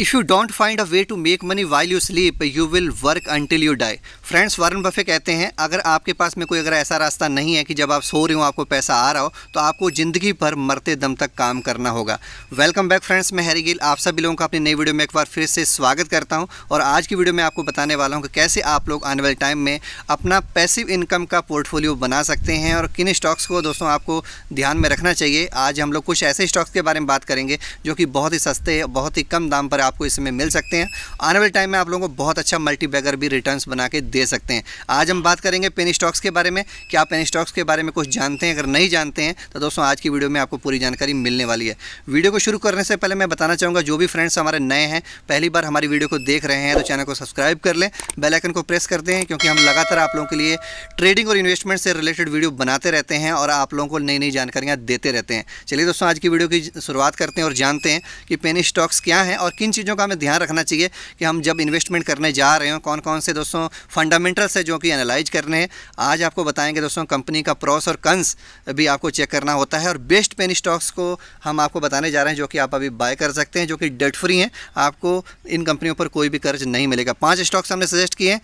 if you don't find a way to make money while you sleep you will work until you die friends Warren Buffett कहते हैं अगर आपके पास में कोई अगर ऐसा रास्ता नहीं है कि जब आप सो रहे हो आपको पैसा आ रहा हो तो आपको ज़िंदगी भर मरते दम तक काम करना होगा वेलकम बैक फ्रेंड्स मैं हैरी गिल आप सभी लोगों का अपनी नई वीडियो में एक बार फिर से स्वागत करता हूँ और आज की वीडियो में आपको बताने वाला हूँ कि कैसे आप लोग आने वाले टाइम में अपना पैसिव इनकम का पोर्टफोलियो बना सकते हैं और किन स्टॉक्स को दोस्तों आपको ध्यान में रखना चाहिए आज हम लोग कुछ ऐसे स्टॉक्स के बारे में बात करेंगे जो कि बहुत ही सस्ते बहुत ही कम दाम पर आपको इसमें मिल सकते हैं आने वाले टाइम में आप लोगों को बहुत अच्छा मल्टी बैगर भी रिटर्न बना के दे सकते हैं आज हम बात करेंगे पेन स्टॉक्स के बारे में क्या आप पेन स्टॉक्स के बारे में कुछ जानते हैं अगर नहीं जानते हैं तो दोस्तों आज की वीडियो में आपको पूरी जानकारी मिलने वाली है वीडियो को शुरू करने से पहले मैं बताना चाहूँगा जो भी फ्रेंड्स हमारे नए हैं पहली बार हमारी वीडियो को देख रहे हैं तो चैनल को सब्सक्राइब कर लें बेलाइकन को प्रेस करते हैं क्योंकि हम लगातार आप लोगों के लिए ट्रेडिंग और इन्वेस्टमेंट से रिलेटेड वीडियो बनाते रहते हैं और आप लोगों को नई नई जानकारियाँ देते रहते हैं चलिए दोस्तों आज की वीडियो की शुरुआत करते हैं और जानते हैं कि पेनी स्टॉक्स क्या हैं और किन चीज़ों का हमें ध्यान रखना चाहिए कि हम जब इन्वेस्टमेंट करने जा रहे हो कौन कौन से दोस्तों फंडामेंटल्स है जो कि एनालाइज करने हैं आज आपको बताएंगे दोस्तों कंपनी का प्रॉस और कंस भी आपको चेक करना होता है और बेस्ट पेन स्टॉक्स को हम आपको बताने जा रहे हैं जो कि आप अभी बाय कर सकते हैं जो कि डेट फ्री हैं आपको इन कंपनियों पर कोई भी कर्ज नहीं मिलेगा पाँच स्टॉक्स हमने सजेस्ट किए हैं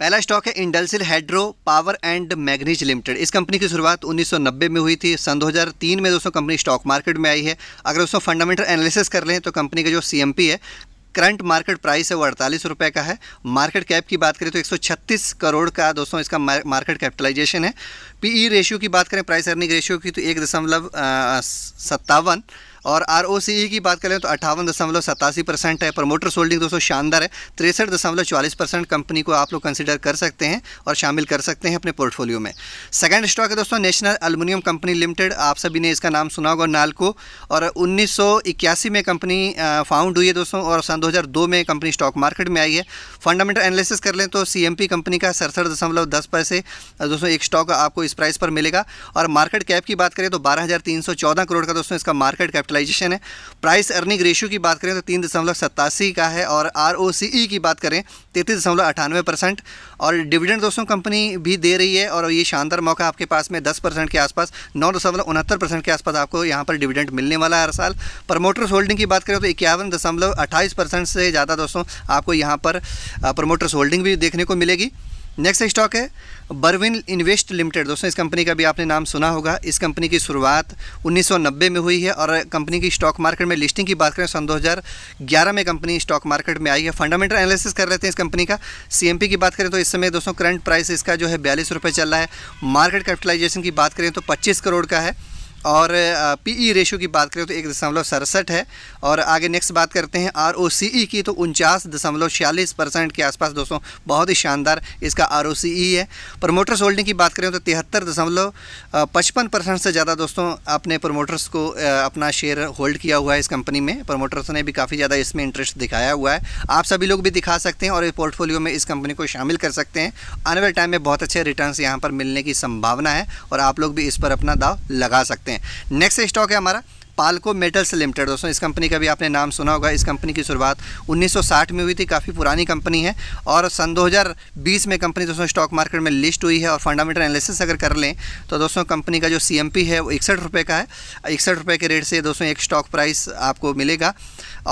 पहला स्टॉक है Indsil hydro power and manganese limited इस कंपनी की शुरुआत 1990 में हुई थी सन 2003 में दोस्तों कंपनी स्टॉक मार्केट में आई है अगर दोस्तों फंडामेंटल एनालिसिस कर लें तो कंपनी का जो सी है करंट मार्केट प्राइस है वो अड़तालीस रुपये का है मार्केट कैप की बात करें तो 136 करोड़ का दोस्तों इसका मार्केट कैपिटलाइजेशन है पीई रेशियो e की बात करें प्राइस अर्निंग रेशियो की तो एक दशमलव सत्तावन और आर e की बात करें तो अट्ठावन दशमलव सतासी परसेंट है प्रमोटर होल्डिंग दोस्तों शानदार है तिरसठ दशमलव चालीस परसेंट कंपनी को आप लोग कंसिडर कर सकते हैं और शामिल कर सकते हैं अपने पोर्टफोलियो में सेकंड स्टॉक है दोस्तों नेशनल अलमिनियम कंपनी लिमिटेड आप सभी ने इसका नाम सुना होगा नालको और उन्नीस में कंपनी फाउंड हुई है दोस्तों और सन दो में कंपनी स्टॉक मार्केट में आई है फंडामेंटल एनालिसिस कर लें तो सी कंपनी का सड़सठ दशमलव दस पैसे दोस्तों एक स्टॉक आपको इस प्राइस पर मिलेगा और मार्केट कैप की बात करें तो बारह करोड़ का दोस्तों इसका मार्केट कैपिटल यूटिलाइजेशन है प्राइस अर्निंग रेशियो की बात करें तो तीन दशमलव सत्तासी का है और आर e की बात करें तैंतीस दशमलव अठानवे परसेंट और डिविडेंड दोस्तों कंपनी भी दे रही है और ये शानदार मौका आपके पास में दस परसेंट के आसपास नौ दशमलव उनहत्तर परसेंट के आसपास आपको यहाँ पर डिविडेंड मिलने वाला है हर साल प्रमोटर्स होल्डिंग की बात करें तो इक्यावन दशमलव अट्ठाईस परसेंट से ज़्यादा दोस्तों आपको यहाँ पर प्रमोटर्स होल्डिंग भी देखने को मिलेगी नेक्स्ट स्टॉक है बरविन इन्वेस्ट लिमिटेड दोस्तों इस कंपनी का भी आपने नाम सुना होगा इस कंपनी की शुरुआत 1990 में हुई है और कंपनी की स्टॉक मार्केट में लिस्टिंग की बात करें सन तो 2011 में कंपनी स्टॉक मार्केट में आई है फंडामेंटल एनालिसिस कर रहे थे इस कंपनी का सीएमपी की बात करें तो इस समय दोस्तों करंट प्राइस इसका जो है बयालीस चल रहा है मार्केट कैपिटलाइजेशन की बात करें तो पच्चीस करोड़ का है और पीई रेशो e की बात करें तो एक दशमलव सड़सठ है और आगे नेक्स्ट बात करते हैं आर ओ सी ई की तो उनचास दशमलव छियालीस परसेंट के आसपास दोस्तों बहुत ही शानदार इसका आर ओ सी ई है प्रमोटर्स होल्डिंग की बात करें तो तिहत्तर दशमलव पचपन परसेंट से ज़्यादा दोस्तों अपने प्रमोटर्स को अपना शेयर होल्ड किया हुआ है इस कंपनी में प्रमोटर्स ने भी काफ़ी ज़्यादा इसमें इंटरेस्ट दिखाया हुआ है आप सभी लोग भी दिखा सकते हैं और पोर्टफोलियो में इस कंपनी को शामिल कर सकते हैं आने वाले टाइम में बहुत अच्छे रिटर्न यहाँ पर मिलने की संभावना है और आप लोग भी इस पर अपना दाव लगा सकते हैं हैं नेक्स्ट स्टॉक है हमारा पालको मेटल्स लिमिटेड दोस्तों इस कंपनी का भी आपने नाम सुना होगा इस कंपनी की शुरुआत 1960 में हुई थी काफ़ी पुरानी कंपनी है और सन 2020 में कंपनी दोस्तों स्टॉक मार्केट में लिस्ट हुई है और फंडामेंटल एनालिसिस अगर कर लें तो दोस्तों कंपनी का जो सी है वो इकसठ रुपये का है इकसठ रुपये के रेट से दोस्तों एक स्टॉक प्राइस आपको मिलेगा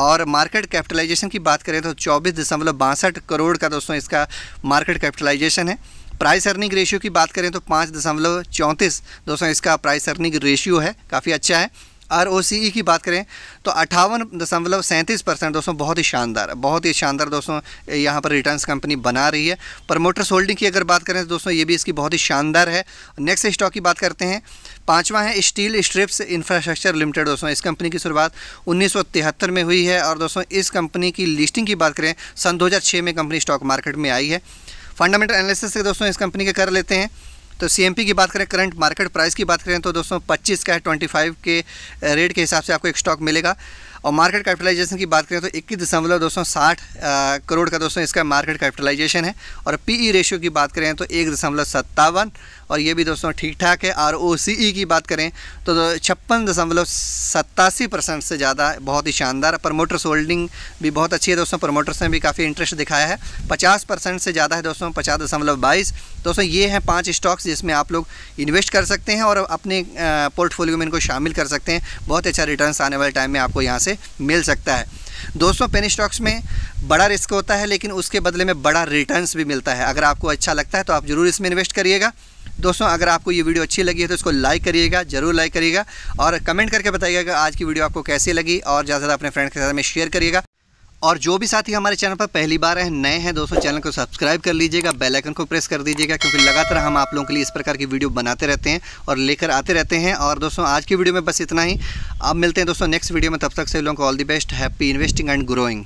और मार्केट कैपिटलाइजेशन की बात करें तो चौबीस करोड़ का दोस्तों इसका मार्केट कैपिटलाइजेशन है प्राइस अर्निंग रेशियो की बात करें तो पाँच दशमलव चौंतीस दोस्तों इसका प्राइस अर्निंग रेशियो है काफ़ी अच्छा है आर ओ सी ई की बात करें तो अट्ठावन दशमलव सैंतीस परसेंट दोस्तों बहुत ही शानदार बहुत ही शानदार दोस्तों यहाँ पर रिटर्न्स कंपनी बना रही है प्रमोटर्स होल्डिंग की अगर बात करें तो दोस्तों ये भी इसकी बहुत ही शानदार है नेक्स्ट स्टॉक की बात करते हैं पांचवा है स्टील स्ट्रिप्स इंफ्रास्ट्रक्चर लिमिटेड दोस्तों इस कंपनी की शुरुआत उन्नीस में हुई है और दोस्तों इस कंपनी की लिस्टिंग की बात करें सन दो में कंपनी स्टॉक मार्केट में आई है फंडामेंटल एनालिसिस दोस्तों इस कंपनी के कर लेते हैं तो सी की बात करें करंट मार्केट प्राइस की बात करें तो दोस्तों 25 का है 25 के रेट के हिसाब से आपको एक स्टॉक मिलेगा और मार्केट कैपिटलाइजेशन की बात करें तो इक्कीस दशमलव सौ साठ करोड़ का दोस्तों इसका मार्केट कैपिटलाइजेशन है और पीई रेशियो e की बात करें तो एक दशमलव सत्तावन और ये भी दोस्तों ठीक ठाक है आर e की बात करें तो छप्पन दशमलव सत्तासी परसेंट से ज़्यादा बहुत ही शानदार प्रमोटर्स होल्डिंग भी बहुत अच्छी है दोस्तों प्रमोटर्स ने भी काफ़ी इंटरेस्ट दिखाया है पचास परसेंट से ज़्यादा है दोस्तों पचास दशमलव बाईस दोस्तों ये हैं पाँच स्टॉक्स जिसमें आप लोग इन्वेस्ट कर सकते हैं और अपने पोर्टफोलियो में इनको शामिल कर सकते हैं बहुत अच्छा रिटर्न आने वाले टाइम में आपको यहाँ से मिल सकता है दोस्तों पेनी स्टॉक्स में बड़ा रिस्क होता है लेकिन उसके बदले में बड़ा रिटर्न्स भी मिलता है अगर आपको अच्छा लगता है तो आप ज़रूर इसमें इन्वेस्ट करिएगा दोस्तों अगर आपको ये वीडियो अच्छी लगी है तो इसको लाइक करिएगा जरूर लाइक करिएगा और कमेंट करके बताइएगा आज की वीडियो आपको कैसी लगी और ज़्यादा ज़्यादा अपने फ्रेंड के साथ में शेयर करिएगा और जो भी साथी हमारे चैनल पर पहली बार है नए हैं दोस्तों चैनल को सब्सक्राइब कर लीजिएगा बेल आइकन को प्रेस कर दीजिएगा क्योंकि लगातार हम आप लोगों के लिए इस प्रकार की वीडियो बनाते रहते हैं और लेकर आते रहते हैं और दोस्तों आज की वीडियो में बस इतना ही अब मिलते हैं दोस्तों नेक्स्ट वीडियो में तब तक से लोगों को all the best happy investing and growing